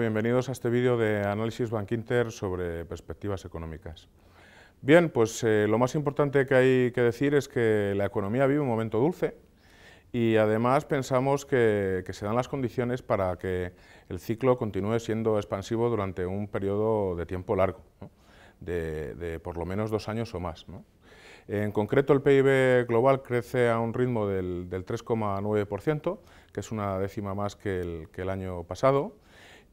bienvenidos a este vídeo de análisis Bankinter sobre perspectivas económicas. Bien, pues eh, lo más importante que hay que decir es que la economía vive un momento dulce y además pensamos que, se dan las condiciones para que el ciclo continúe siendo expansivo durante un periodo de tiempo largo, de, por lo menos dos años o más. En concreto, el PIB global crece a un ritmo del, 3,9%, que es una décima más que el, que el año pasado,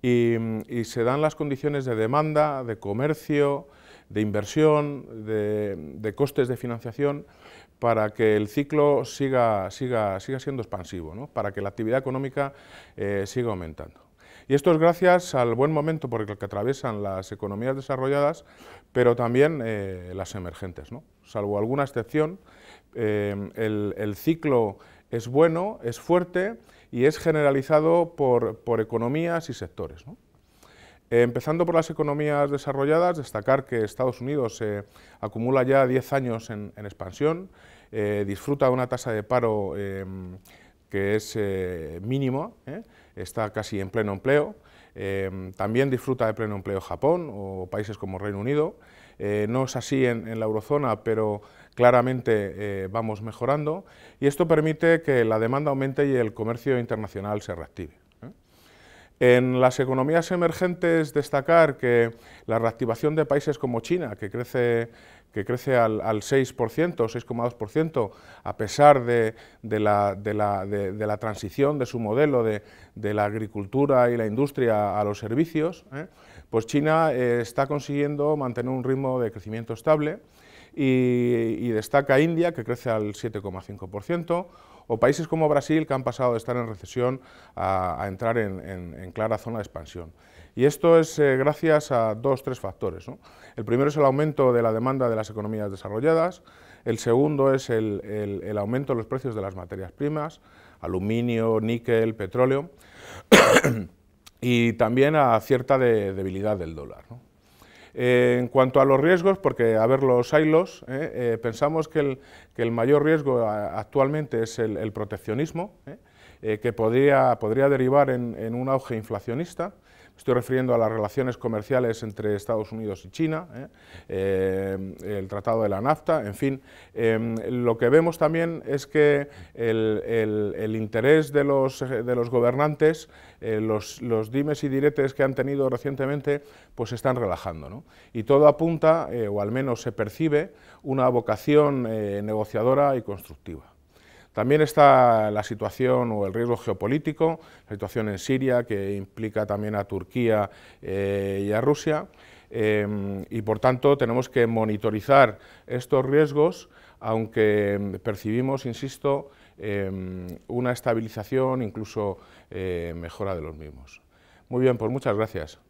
y, se dan las condiciones de demanda, de comercio, de inversión, de, costes de financiación, para que el ciclo siga, siga, siga siendo expansivo, para que la actividad económica eh, siga aumentando. Y esto es gracias al buen momento por el que atraviesan las economías desarrolladas, pero también eh, las emergentes. ¿no? Salvo alguna excepción, eh, el, ciclo es bueno, es fuerte y es generalizado por, economías y sectores. Eh, empezando por las economías desarrolladas, destacar que Estados Unidos eh, acumula ya 10 años en, expansión, eh, disfruta de una tasa de paro em, que es mínima, está casi en pleno empleo, em, también disfruta de pleno empleo Japón o países como Reino Unido, no es así en la eurozona, pero Claramente eh, vamos mejorando y esto permite que la demanda aumente y el comercio internacional se reactive. ¿eh? En las economías emergentes destacar que la reactivación de países como China, que crece, que crece al, al 6%, 6,2%, a pesar de, la, transición de su modelo de, la agricultura y la industria a los servicios, ¿eh? pues China está consiguiendo mantener un ritmo de crecimiento estable y, destaca India, que crece al 7,5%, o países como Brasil, que han pasado de estar en recesión a, entrar en, clara zona de expansión. Y esto es eh, gracias a dos, tres factores. El primero es el aumento de la demanda de las economías desarrolladas, el segundo es el, aumento de los precios de las materias primas, aluminio, níquel, petróleo, y también a cierta debilidad del dólar. Eh, en cuanto a los riesgos, porque a ver los silos, eh, eh, pensamos que el, mayor riesgo actualmente es el, proteccionismo, que podría, derivar en un auge inflacionista, Estoy refiriendo a las relaciones comerciales entre Estados Unidos y China, ¿eh? Eh, el Tratado de la NAFTA, en fin. Em, lo que vemos también es que el, interés de los, gobernantes, eh, los, dimes y diretes que han tenido recientemente, pues se están relajando. Y todo apunta, o al menos se percibe, una vocación negociadora y constructiva. También está la situación o el riesgo geopolítico, la situación en Siria que implica también a Turquía eh, y a Rusia eh, y por tanto tenemos que monitorizar estos riesgos aunque percibimos, insisto, eh, una estabilización, incluso mejora de los mismos. Muy bien, pues muchas gracias.